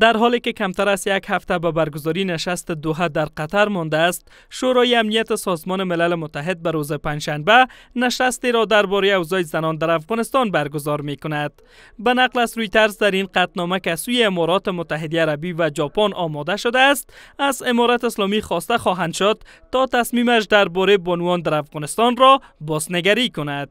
در حالی که کمتر از یک هفته به برگزاری نشست دوحه در قطر مانده است شورای امنیت سازمان ملل متحد به روز پنجشنبه نشستی را درباره اوضاع زنان در افغانستان برگزار می کند به نقل از رویترز در این قطنامه که سوی امارات متحده عربی و ژاپن آماده شده است از امارات اسلامی خواسته خواهند شد تا تصمیمش درباره بانوان در افغانستان را بازنگری کند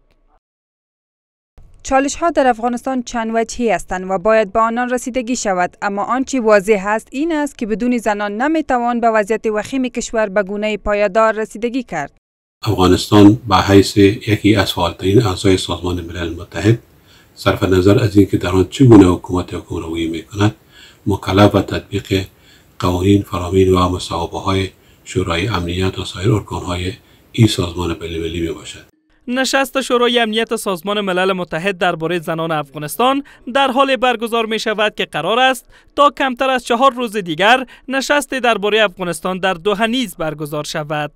چالش ها در افغانستان چند وجهی هستند و باید به با آنان رسیدگی شود اما آنچه واضح است این است که بدون زنان نمیتوان به وضعیت وخیم کشور به گونه پایدار رسیدگی کرد افغانستان به حیث یکی از فعالترین اعضای سازمان ملل متحد صرف نظر از اینکه در آن چگونه حکومت حکمرانی میکند مکلف و تطبیق قوانین فرامین و مصوبه های شورای امنیت و سایر های این سازمان بینالمللی می باشد نشست شورای امنیت سازمان ملل متحد درباره زنان افغانستان در حال برگزار می شود که قرار است تا کمتر از چهار روز دیگر نشست درباره افغانستان در دوحه نیز برگزار شود.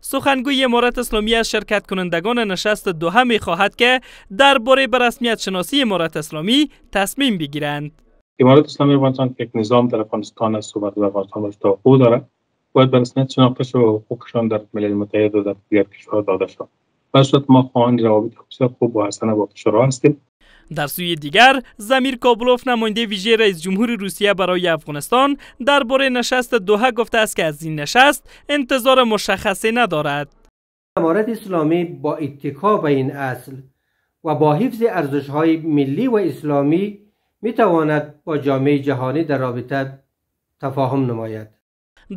سخنگوی امارت اسلامی از شرکت کنندگان نشست دوحه می خواهد که درباره به رسمیت شناسی امارت اسلامی تصمیم بگیرند. امارت اسلامی افغانستان که یک نظام در افغانستان است و بر افغانستان باش دارد باید به رسمیت شناخته و حقوقشان در ملل متحد و در دیگر کشورها داده شد. ما روابط خوب با حسن با هستیم در سوی دیگر زمیر کابلوف نماینده ویژه رئیس جمهور روسیه برای افغانستان درباره نشست دوحه گفته است که از این نشست انتظار مشخصی ندارد امارت اسلامی با اتکا به این اصل و با حفظ ارزش های ملی و اسلامی می با جامعه جهانی در رابطه تفاهم نماید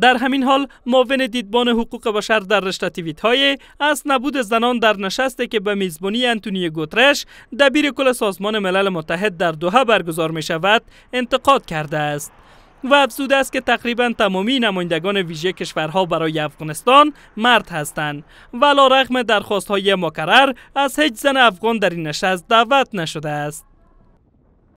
در همین حال معاون دیدبان حقوق بشر در رشته تیویت های از نبود زنان در نشستی که به میزبانی انتونی گوترش دبیر کل سازمان ملل متحد در دوحه برگزار می شود انتقاد کرده است و افزوده است که تقریبا تمامی نمایندگان ویژه کشورها برای افغانستان مرد هستند و درخواست های مکرر از هیچ زن افغان در این نشست دعوت نشده است